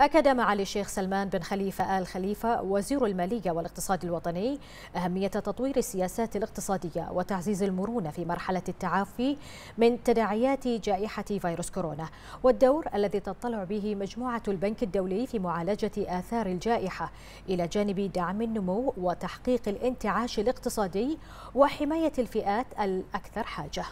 أكد معالي الشيخ سلمان بن خليفة آل خليفة وزير المالية والاقتصاد الوطني أهمية تطوير السياسات الاقتصادية وتعزيز المرونة في مرحلة التعافي من تداعيات جائحة فيروس كورونا والدور الذي تطلع به مجموعة البنك الدولي في معالجة آثار الجائحة إلى جانب دعم النمو وتحقيق الانتعاش الاقتصادي وحماية الفئات الأكثر حاجة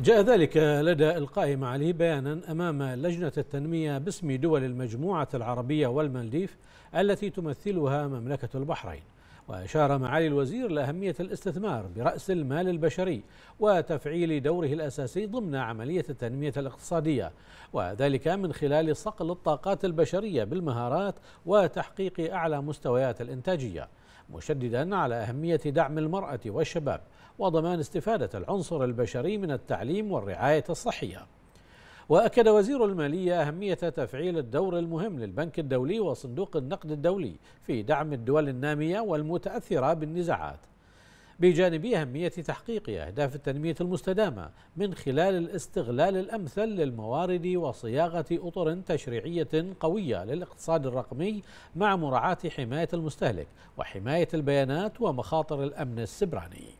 جاء ذلك لدى القائمة عليه بيانا أمام لجنة التنمية باسم دول المجموعة العربية والمالديف التي تمثلها مملكة البحرين وأشار معالي الوزير لأهمية الاستثمار برأس المال البشري وتفعيل دوره الأساسي ضمن عملية التنمية الاقتصادية وذلك من خلال صقل الطاقات البشرية بالمهارات وتحقيق أعلى مستويات الإنتاجية مشددا على أهمية دعم المرأة والشباب وضمان استفادة العنصر البشري من التعليم والرعاية الصحية وأكد وزير المالية أهمية تفعيل الدور المهم للبنك الدولي وصندوق النقد الدولي في دعم الدول النامية والمتأثرة بالنزاعات بجانب أهمية تحقيق أهداف التنمية المستدامة من خلال الاستغلال الأمثل للموارد وصياغة أطر تشريعية قوية للاقتصاد الرقمي مع مراعاة حماية المستهلك وحماية البيانات ومخاطر الأمن السبراني